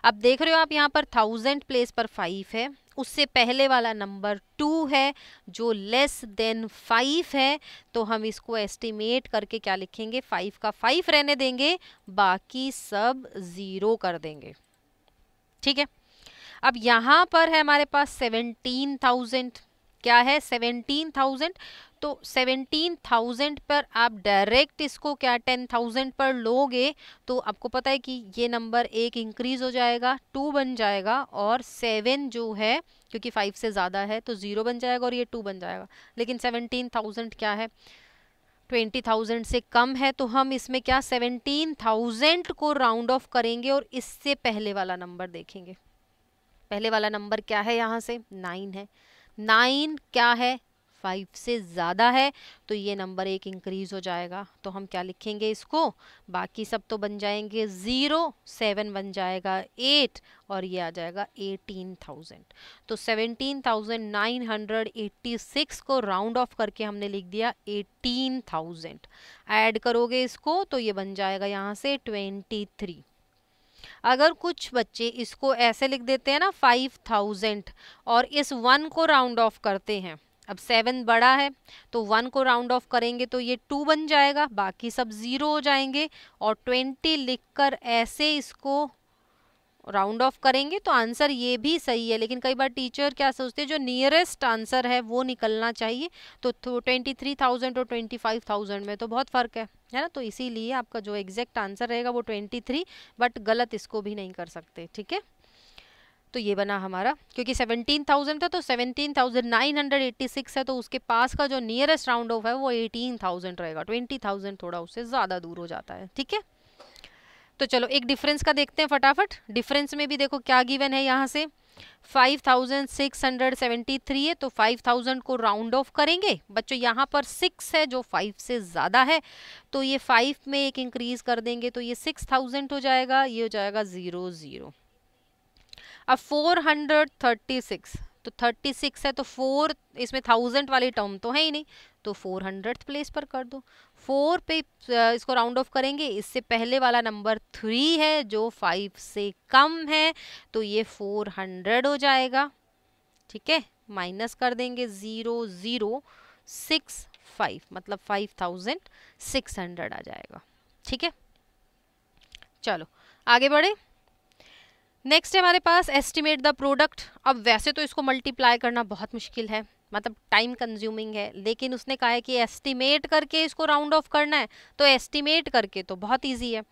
S1: अब देख रहे हो आप यहाँ पर थाउजेंड प्लेस पर फाइव है उससे पहले वाला नंबर टू है जो लेस देन फाइव है तो हम इसको एस्टिमेट करके क्या लिखेंगे फाइव का फाइव रहने देंगे बाकी सब ज़ीरो कर देंगे ठीक है अब यहाँ पर है हमारे पास सेवेंटीन थाउजेंड क्या है सेवनटीन थाउजेंड तो सेवनटीन थाउजेंड पर आप डायरेक्ट इसको क्या टेन थाउजेंड पर लोगे तो आपको पता है कि ये नंबर एक इंक्रीज हो जाएगा टू बन जाएगा और सेवन जो है क्योंकि फाइव से ज़्यादा है तो ज़ीरो बन जाएगा और ये टू बन जाएगा लेकिन सेवनटीन थाउजेंड क्या है ट्वेंटी थाउजेंड से कम है तो हम इसमें क्या सेवनटीन थाउजेंड को राउंड ऑफ करेंगे और इससे पहले वाला नंबर देखेंगे पहले वाला नंबर क्या है यहाँ से नाइन है नाइन क्या है फाइव से ज़्यादा है तो ये नंबर एक इंक्रीज़ हो जाएगा तो हम क्या लिखेंगे इसको बाकी सब तो बन जाएंगे ज़ीरो सेवन बन जाएगा एट और ये आ जाएगा एटीन थाउजेंड तो seventeen thousand nine hundred eighty six को राउंड ऑफ करके हमने लिख दिया एटीन थाउजेंड ऐड करोगे इसको तो ये बन जाएगा यहाँ से ट्वेंटी थ्री अगर कुछ बच्चे इसको ऐसे लिख देते हैं ना फाइव थाउजेंड और इस वन को राउंड ऑफ करते हैं अब सेवन बड़ा है तो वन को राउंड ऑफ करेंगे तो ये टू बन जाएगा बाकी सब ज़ीरो हो जाएंगे और ट्वेंटी लिखकर ऐसे इसको राउंड ऑफ करेंगे तो आंसर ये भी सही है लेकिन कई बार टीचर क्या सोचते हैं जो नियरेस्ट आंसर है वो निकलना चाहिए तो ट्वेंटी थ्री थाउजेंड और ट्वेंटी फाइव थाउजेंड में तो बहुत फ़र्क है है ना तो इसीलिए आपका जो एग्जैक्ट आंसर रहेगा वो ट्वेंटी थ्री बट गलत इसको भी नहीं कर सकते ठीक है तो ये बना हमारा क्योंकि थाउजेंड था तो thousand nine hundred eighty six है तो उसके पास का जो नियरेस्ट राउंड ऑफ है वो एटीन थाउजेंड रहेगा ट्वेंटी थाउजेंड थोड़ा उससे ज़्यादा दूर हो जाता है ठीक है तो चलो एक डिफरेंस का देखते हैं फटाफट डिफरेंस में भी देखो क्या गिवन है यहाँ से 5673 है तो 5000 को राउंड ऑफ करेंगे बच्चों यहाँ पर सिक्स है जो फाइव से ज़्यादा है तो ये फाइव में एक इंक्रीज कर देंगे तो ये 6000 हो जाएगा ये हो जाएगा ज़ीरो ज़ीरो अब 436 तो 36 है तो फोर इसमें थाउजेंड वाले टर्म तो है ही नहीं तो फोर हंड्रेड प्लेस पर कर दो फोर पे इसको राउंड ऑफ करेंगे इससे पहले वाला नंबर थ्री है जो फाइव से कम है तो ये फोर हंड्रेड हो जाएगा ठीक है माइनस कर देंगे ज़ीरो ज़ीरो सिक्स फाइव मतलब फाइव थाउजेंड सिक्स हंड्रेड आ जाएगा ठीक है चलो आगे बढ़े नेक्स्ट है हमारे पास एस्टिमेट द प्रोडक्ट अब वैसे तो इसको मल्टीप्लाई करना बहुत मुश्किल है मतलब टाइम कंज्यूमिंग है लेकिन उसने कहा है कि एस्टिमेट करके इसको राउंड ऑफ करना है तो एस्टिमेट करके तो बहुत ईजी है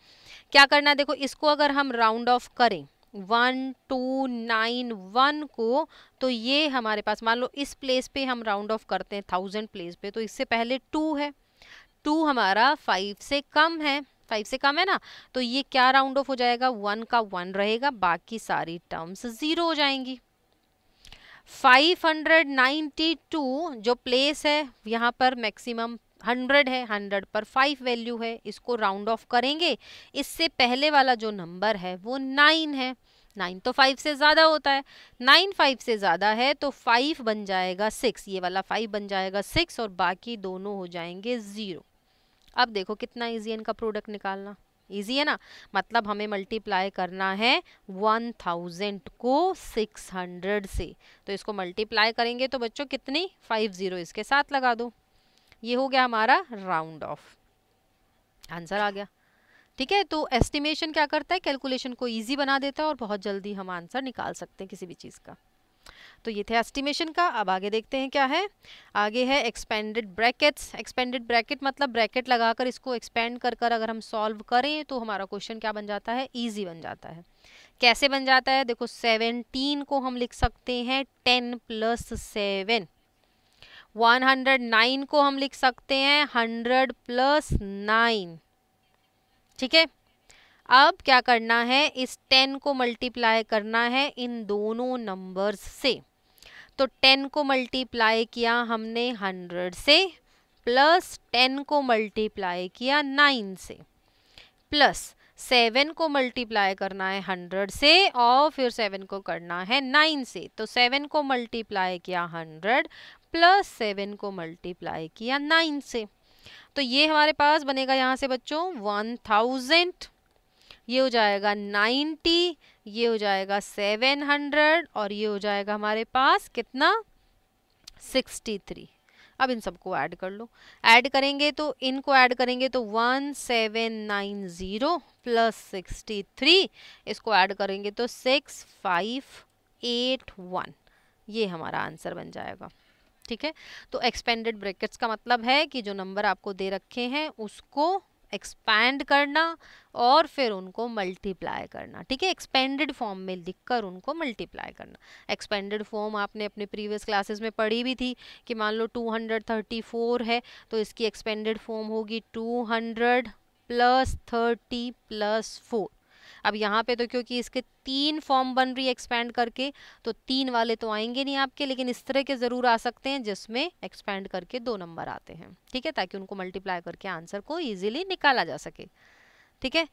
S1: क्या करना है देखो इसको अगर हम राउंड ऑफ करें वन टू नाइन वन को तो ये हमारे पास मान लो इस प्लेस पे हम राउंड ऑफ करते हैं थाउजेंड प्लेस पे तो इससे पहले टू है टू हमारा फाइव से कम है फाइव से कम है ना तो ये क्या राउंड ऑफ हो जाएगा वन का वन रहेगा बाकी सारी टर्म्स ज़ीरो हो जाएंगी 592 जो प्लेस है यहाँ पर मैक्सिमम 100 है 100 पर 5 वैल्यू है इसको राउंड ऑफ करेंगे इससे पहले वाला जो नंबर है वो 9 है 9 तो 5 से ज़्यादा होता है 9 5 से ज़्यादा है तो 5 बन जाएगा 6 ये वाला 5 बन जाएगा 6 और बाकी दोनों हो जाएंगे ज़ीरो अब देखो कितना ईजी इनका प्रोडक्ट निकालना इजी है ना मतलब हमें मल्टीप्लाई करना है वन थाउजेंड को सिक्स हंड्रेड से तो इसको मल्टीप्लाई करेंगे तो बच्चों कितनी फाइव ज़ीरो इसके साथ लगा दो ये हो गया हमारा राउंड ऑफ आंसर आ गया ठीक है तो एस्टिमेशन क्या करता है कैलकुलेशन को इजी बना देता है और बहुत जल्दी हम आंसर निकाल सकते हैं किसी भी चीज़ का तो ये थे एस्टिमेशन का अब आगे देखते हैं क्या है आगे है एक्सपेंडेड ब्रैकेट्स एक्सपेंडेड ब्रैकेट मतलब ब्रैकेट लगाकर इसको एक्सपेंड कर कर अगर हम सॉल्व करें तो हमारा क्वेश्चन क्या बन जाता है ईजी बन जाता है कैसे बन जाता है देखो सेवनटीन को हम लिख सकते हैं टेन प्लस सेवन 109 को हम लिख सकते हैं 100 प्लस नाइन ठीक है अब क्या करना है इस 10 को मल्टीप्लाई करना है इन दोनों नंबर्स से तो टेन को मल्टीप्लाई किया हमने हंड्रेड से प्लस टेन को मल्टीप्लाई किया नाइन से प्लस सेवन को मल्टीप्लाई करना है हंड्रेड से और फिर सेवन को करना है नाइन से तो सेवन को मल्टीप्लाई किया हंड्रेड प्लस सेवन को मल्टीप्लाई किया नाइन से तो ये हमारे पास बनेगा यहाँ से बच्चों वन थाउजेंड ये हो जाएगा 90 ये हो जाएगा 700 और ये हो जाएगा हमारे पास कितना 63 अब इन सबको ऐड कर लो ऐड करेंगे तो इनको ऐड करेंगे तो 1790 प्लस 63 इसको ऐड करेंगे तो 6581 ये हमारा आंसर बन जाएगा ठीक है तो एक्सपेंडेड ब्रैकेट्स का मतलब है कि जो नंबर आपको दे रखे हैं उसको एक्सपैंड करना और फिर उनको मल्टीप्लाई करना ठीक है एक्सपेंडेड फॉर्म में लिख कर उनको मल्टीप्लाई करना एक्सपेंडेड फॉर्म आपने अपने प्रीवियस क्लासेस में पढ़ी भी थी कि मान लो 234 है तो इसकी एक्सपेंडेड फॉर्म होगी 200 प्लस थर्टी प्लस फोर अब यहाँ पे तो क्योंकि इसके तीन फॉर्म बन रही है एक्सपैंड करके तो तीन वाले तो आएंगे नहीं आपके लेकिन इस तरह के ज़रूर आ सकते हैं जिसमें एक्सपैंड करके दो नंबर आते हैं ठीक है ताकि उनको मल्टीप्लाई करके आंसर को ईजिली निकाला जा सके ठीक है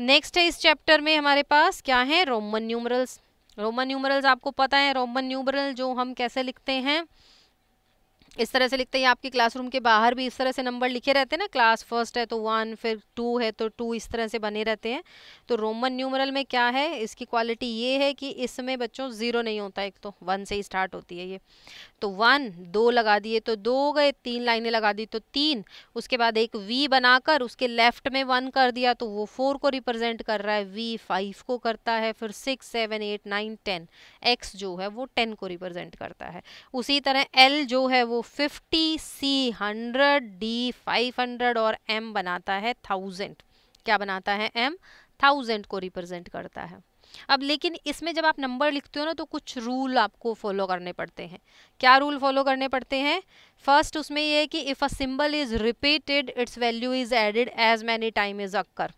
S1: नेक्स्ट है इस चैप्टर में हमारे पास क्या है रोमन न्यूमरल्स रोमन न्यूमरल्स आपको पता है रोमन न्यूमरल जो हम कैसे लिखते हैं इस तरह से लिखते हैं आपके क्लासरूम के बाहर भी इस तरह से नंबर लिखे रहते हैं ना क्लास फर्स्ट है तो वन फिर टू है तो टू इस तरह से बने रहते हैं तो रोमन न्यूमरल में क्या है इसकी क्वालिटी ये है कि इसमें बच्चों ज़ीरो नहीं होता एक तो वन से ही स्टार्ट होती है ये तो वन दो लगा दिए तो दो गए तीन लाइनें लगा दी तो तीन उसके बाद एक वी बनाकर उसके लेफ्ट में वन कर दिया तो वो फोर को रिप्रेजेंट कर रहा है वी फाइव को करता है फिर six seven eight nine ten X जो है वो टेन को रिप्रेजेंट करता है उसी तरह एल जो है वो fifty C hundred D five hundred और एम बनाता है थाउजेंड क्या बनाता है एम थाउजेंड को रिप्रेजेंट करता है अब लेकिन इसमें जब आप नंबर लिखते हो ना तो कुछ रूल आपको फॉलो करने पड़ते हैं क्या रूल फॉलो करने पड़ते हैं फर्स्ट उसमें यह है कि if a symbol is repeated its value is added as many time is occur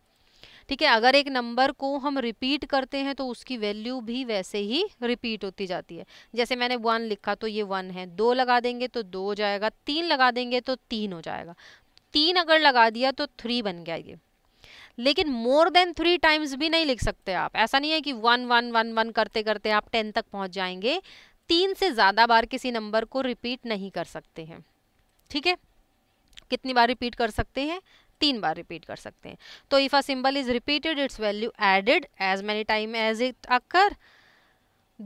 S1: ठीक है अगर एक नंबर को हम रिपीट करते हैं तो उसकी वैल्यू भी वैसे ही रिपीट होती जाती है जैसे मैंने वन लिखा तो ये वन है दो लगा देंगे तो दो हो जाएगा तीन लगा देंगे तो तीन हो जाएगा तीन अगर लगा दिया तो थ्री बन गया ये लेकिन मोर देन थ्री टाइम्स भी नहीं लिख सकते आप ऐसा नहीं है कि वन वन वन वन करते करते आप टेन तक पहुंच जाएंगे तीन से ज़्यादा बार किसी नंबर को रिपीट नहीं कर सकते हैं ठीक है कितनी बार रिपीट कर सकते हैं तीन बार रिपीट कर सकते हैं तो if a symbol is repeated its value added as many time as it occur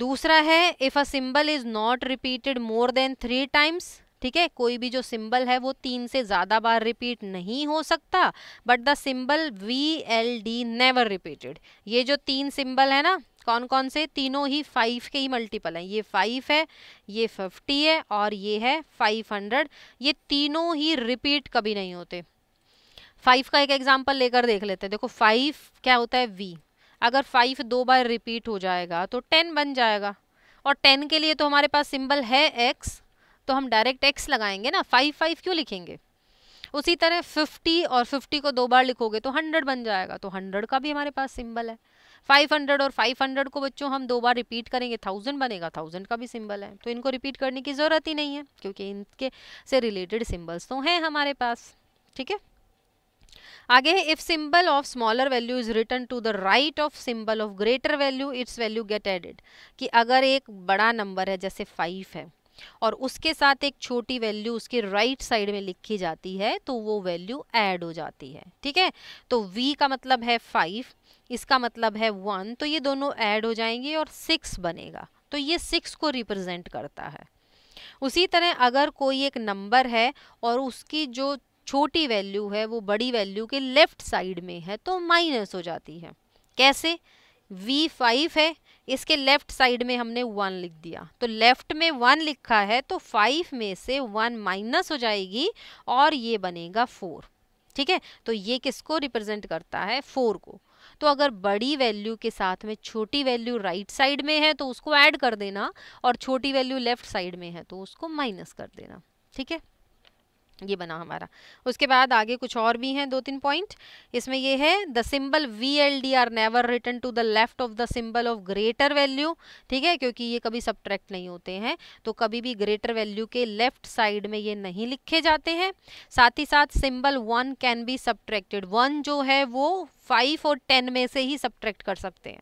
S1: दूसरा है if a symbol is not repeated more than three times ठीक है कोई भी जो सिंबल है वो तीन से ज़्यादा बार रिपीट नहीं हो सकता but the symbol V L D never repeated ये जो तीन सिंबल है ना कौन कौन से तीनों ही फाइव के ही मल्टीपल हैं ये फाइव है ये फिफ्टी है और ये है फाइव हंड्रेड ये तीनों ही रिपीट कभी नहीं होते फाइव का एक एग्जाम्पल लेकर देख लेते हैं देखो फाइव क्या होता है वी अगर फाइव दो बार रिपीट हो जाएगा तो टेन बन जाएगा और टेन के लिए तो हमारे पास सिंबल है एक्स तो हम डायरेक्ट एक्स लगाएंगे ना फाइव फाइव क्यों लिखेंगे उसी तरह फिफ्टी और फिफ्टी को दो बार लिखोगे तो हंड्रेड बन जाएगा तो हंड्रेड का भी हमारे पास सिंबल है फाइव हंड्रेड और फाइव हंड्रेड को बच्चों हम दो बार रिपीट करेंगे थाउजेंड बनेगा थाउजेंड का भी सिंबल है तो इनको रिपीट करने की ज़रूरत ही नहीं है क्योंकि इनके से रिलेटेड सिंबल्स तो हैं हमारे पास ठीक है आगे if symbol of smaller value is written to the right of symbol of greater value its value get added कि अगर एक बड़ा नंबर है जैसे फाइव है और उसके साथ एक छोटी वैल्यू उसके राइट साइड में लिखी जाती है तो वो वैल्यू ऐड हो जाती है ठीक है तो वी का मतलब है फाइव इसका मतलब है वन तो ये दोनों ऐड हो जाएंगे और सिक्स बनेगा तो ये सिक्स को रिप्रेजेंट करता है उसी तरह अगर कोई एक नंबर है और उसकी जो छोटी वैल्यू है वो बड़ी वैल्यू के लेफ्ट साइड में है तो माइनस हो जाती है कैसे वी फाइव है इसके लेफ्ट साइड में हमने वन लिख दिया तो लेफ्ट में वन लिखा है तो फाइव में से वन माइनस हो जाएगी और ये बनेगा फोर ठीक है तो ये किसको रिप्रेजेंट करता है फोर को तो अगर बड़ी वैल्यू के साथ में छोटी वैल्यू राइट साइड में है तो उसको ऐड कर देना और छोटी वैल्यू लेफ्ट साइड में है तो उसको माइनस कर देना ठीक है ये बना हमारा उसके बाद आगे कुछ और भी हैं दो तीन पॉइंट इसमें ये है the symbol V L D are never written to the left of the symbol of greater value ठीक है क्योंकि ये कभी सब्ट्रैक्ट नहीं होते हैं तो कभी भी ग्रेटर वैल्यू के लेफ्ट साइड में ये नहीं लिखे जाते हैं साथ ही साथ symbol one can be subtracted one जो है वो फाइव और टेन में से ही सब्ट्रैक्ट कर सकते हैं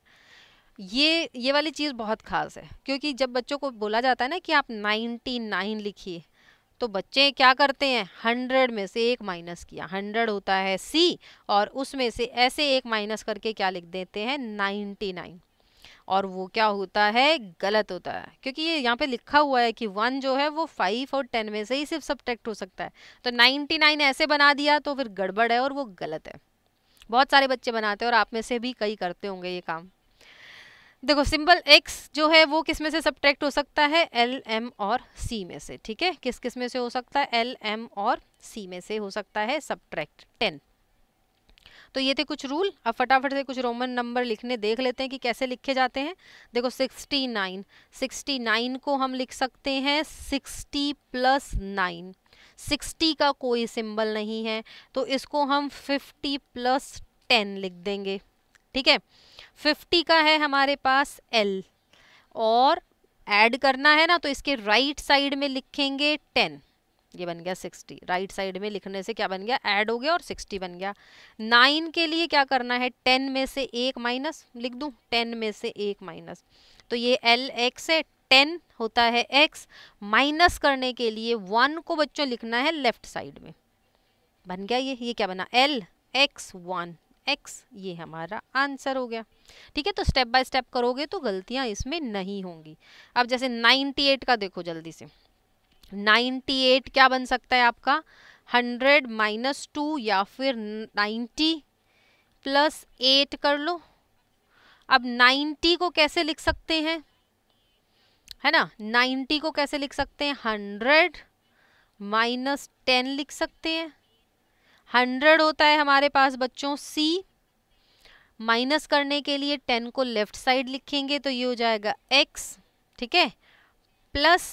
S1: ये ये वाली चीज़ बहुत खास है क्योंकि जब बच्चों को बोला जाता है ना कि आप नाइन्टी नाइन लिखिए तो बच्चे क्या करते हैं हंड्रेड में से एक माइनस किया हंड्रेड होता है सी और उसमें से ऐसे एक माइनस करके क्या लिख देते हैं नाइन्टी नाइन और वो क्या होता है गलत होता है क्योंकि ये यहाँ पे लिखा हुआ है कि वन जो है वो फाइव और टेन में से ही सिर्फ सब्टेक्ट हो सकता है तो नाइन्टी नाइन ऐसे बना दिया तो फिर गड़बड़ है और वो गलत है बहुत सारे बच्चे बनाते हैं और आप में से भी कई करते होंगे ये काम देखो सिंबल एक्स जो है वो किस में से सब्ट्रैक्ट हो सकता है एल एम और सी में से ठीक है किस किस में से हो सकता है एल एम और सी में से हो सकता है सब्ट्रैक्ट टेन तो ये थे कुछ रूल अब फटाफट से कुछ रोमन नंबर लिखने देख लेते हैं कि कैसे लिखे जाते हैं देखो सिक्सटी नाइन सिक्सटी नाइन को हम लिख सकते हैं सिक्सटी प्लस नाइन सिक्सटी का कोई सिंबल नहीं है तो इसको हम फिफ्टी प्लस टेन लिख देंगे ठीक है फिफ्टी का है हमारे पास एल और ऐड करना है ना तो इसके राइट साइड में लिखेंगे टेन ये बन गया सिक्सटी राइट साइड में लिखने से क्या बन गया ऐड हो गया और सिक्सटी बन गया नाइन के लिए क्या करना है टेन में से एक माइनस लिख दूँ टेन में से एक माइनस तो ये एल एक्स है टेन होता है एक्स माइनस करने के लिए वन को बच्चों लिखना है लेफ्ट साइड में बन गया ये ये क्या बना एल एक्स वन एक्स ये हमारा आंसर हो गया ठीक है तो स्टेप बाय स्टेप करोगे तो गलतियां इसमें नहीं होंगी अब जैसे 98 का देखो जल्दी से 98 क्या बन सकता है आपका 100 माइनस टू या फिर 90 प्लस एट कर लो अब 90 को कैसे लिख सकते हैं है ना 90 को कैसे लिख सकते हैं 100 माइनस टेन लिख सकते हैं हंड्रेड होता है हमारे पास बच्चों सी माइनस करने के लिए टेन को लेफ्ट साइड लिखेंगे तो ये हो जाएगा एक्स ठीक है प्लस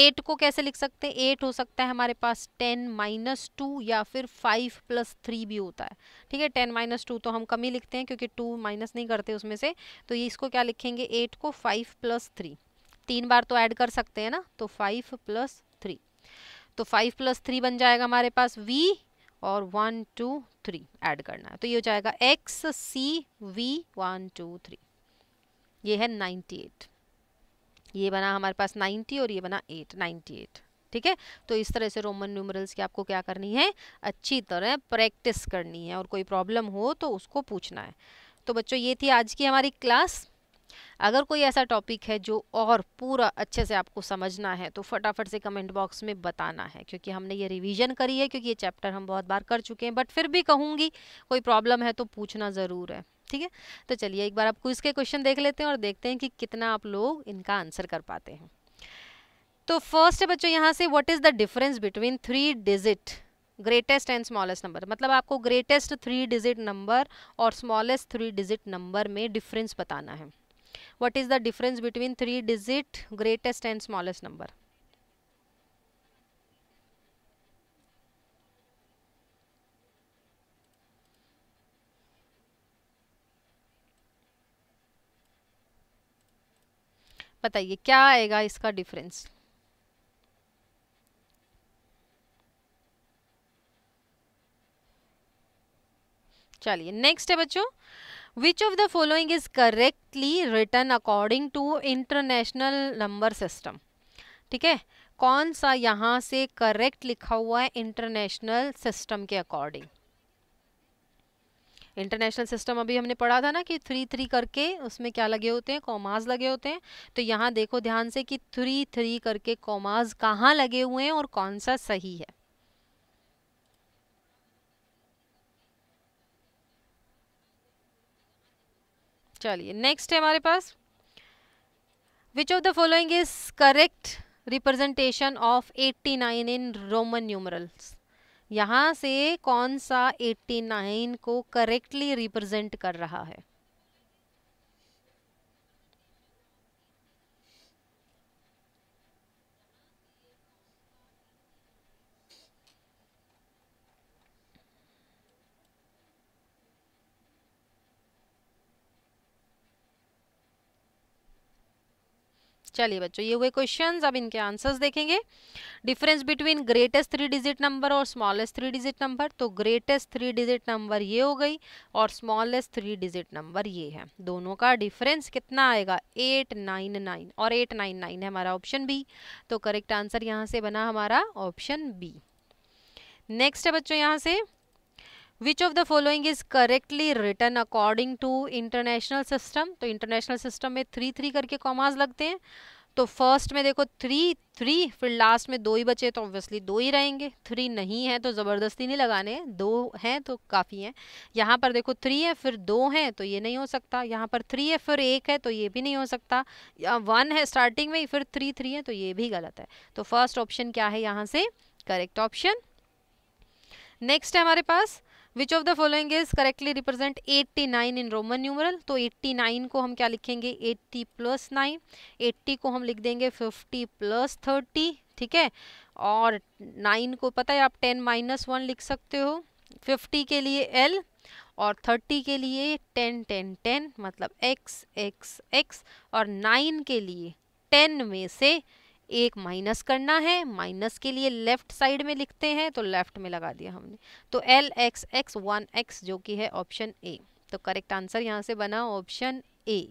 S1: एट को कैसे लिख सकते हैं एट हो सकता है हमारे पास टेन माइनस टू या फिर फाइव प्लस थ्री भी होता है ठीक है टेन माइनस टू तो हम कम ही लिखते हैं क्योंकि टू माइनस नहीं करते उसमें से तो ये इसको क्या लिखेंगे एट को फाइव प्लस थ्री तीन बार तो ऐड कर सकते हैं ना तो फाइव प्लस थ्री तो फाइव प्लस थ्री बन जाएगा हमारे पास वी और वन टू थ्री ऐड करना है तो ये हो जाएगा X C V one two three ये है नाइन्टी एट ये बना हमारे पास नाइन्टी और ये बना एट नाइन्टी एट ठीक है तो इस तरह से रोमन न्यूमरल्स की आपको क्या करनी है अच्छी तरह प्रैक्टिस करनी है और कोई प्रॉब्लम हो तो उसको पूछना है तो बच्चों ये थी आज की हमारी क्लास अगर कोई ऐसा टॉपिक है जो और पूरा अच्छे से आपको समझना है तो फटाफट से कमेंट बॉक्स में बताना है क्योंकि हमने ये रिवीजन करी है क्योंकि ये चैप्टर हम बहुत बार कर चुके हैं बट फिर भी कहूँगी कोई प्रॉब्लम है तो पूछना ज़रूर है ठीक है तो चलिए एक बार आप क्विज के क्वेश्चन देख लेते हैं और देखते हैं कि कितना आप लोग इनका आंसर कर पाते हैं तो फर्स्ट है बच्चों यहाँ से what is the difference between three digit greatest and smallest number मतलब आपको ग्रेटेस्ट थ्री डिजिट नंबर और स्मॉलेस्ट थ्री डिजिट नंबर में डिफरेंस बताना है what is the difference between three digit greatest and smallest number बताइए क्या आएगा इसका डिफरेंस चलिए नेक्स्ट है बच्चों which of the following is correctly written according to international number system ठीक है कौन सा यहाँ से करेक्ट लिखा हुआ है इंटरनेशनल सिस्टम के अकॉर्डिंग इंटरनेशनल सिस्टम अभी हमने पढ़ा था ना कि थ्री थ्री करके उसमें क्या लगे होते हैं कॉमाज लगे होते हैं तो यहाँ देखो ध्यान से कि थ्री थ्री करके कॉमाज कहाँ लगे हुए हैं और कौन सा सही है चलिए नेक्स्ट है हमारे पास which of the following is correct representation of 89 in Roman numerals यहाँ से कौन सा 89 को करेक्टली रिप्रेजेंट कर रहा है चलिए बच्चों ये हुए क्वेश्चन अब इनके आंसर्स देखेंगे difference between greatest three digit number और स्मॉलेस्ट थ्री डिजिट नंबर तो ग्रेटेस्ट थ्री डिजिट नंबर ये हो गई और स्मॉलेस्ट थ्री डिजिट नंबर ये है दोनों का डिफरेंस कितना आएगा एट नाइन नाइन और एट नाइन नाइन है हमारा ऑप्शन बी तो करेक्ट आंसर यहाँ से बना हमारा ऑप्शन बी नेक्स्ट है बच्चों यहाँ से which of the following is correctly written according to international system तो इंटरनेशनल सिस्टम में थ्री थ्री करके कॉमाज लगते हैं तो फर्स्ट में देखो थ्री थ्री फिर लास्ट में दो ही बचे तो ऑब्वियसली दो ही रहेंगे थ्री नहीं है तो ज़बरदस्ती नहीं लगाने दो हैं तो काफ़ी हैं यहाँ पर देखो थ्री है फिर दो हैं तो ये नहीं हो सकता यहाँ पर थ्री है फिर एक है तो ये भी नहीं हो सकता या वन है स्टार्टिंग में फिर थ्री थ्री है तो ये भी गलत है तो फर्स्ट ऑप्शन क्या है यहाँ से करेक्ट ऑप्शन नेक्स्ट है हमारे पास which of the following is correctly represent 89 in Roman numeral तो 89 को हम क्या लिखेंगे 80 प्लस नाइन एट्टी को हम लिख देंगे 50 प्लस थर्टी ठीक है और 9 को पता है आप 10 माइनस वन लिख सकते हो 50 के लिए एल और 30 के लिए 10 10 10 मतलब x x x और 9 के लिए 10 में से एक माइनस करना है माइनस के लिए लेफ्ट साइड में लिखते हैं तो लेफ्ट में लगा दिया हमने तो L X X one X जो कि है ऑप्शन ए तो करेक्ट आंसर यहाँ से बना ऑप्शन ए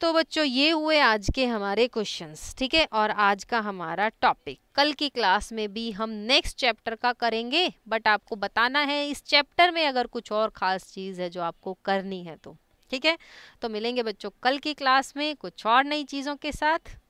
S1: तो बच्चों ये हुए आज के हमारे क्वेश्चंस ठीक है और आज का हमारा टॉपिक कल की क्लास में भी हम नेक्स्ट चैप्टर का करेंगे बट आपको बताना है इस चैप्टर में अगर कुछ और ख़ास चीज़ है जो आपको करनी है तो ठीक है तो मिलेंगे बच्चों कल की क्लास में कुछ और नई चीज़ों के साथ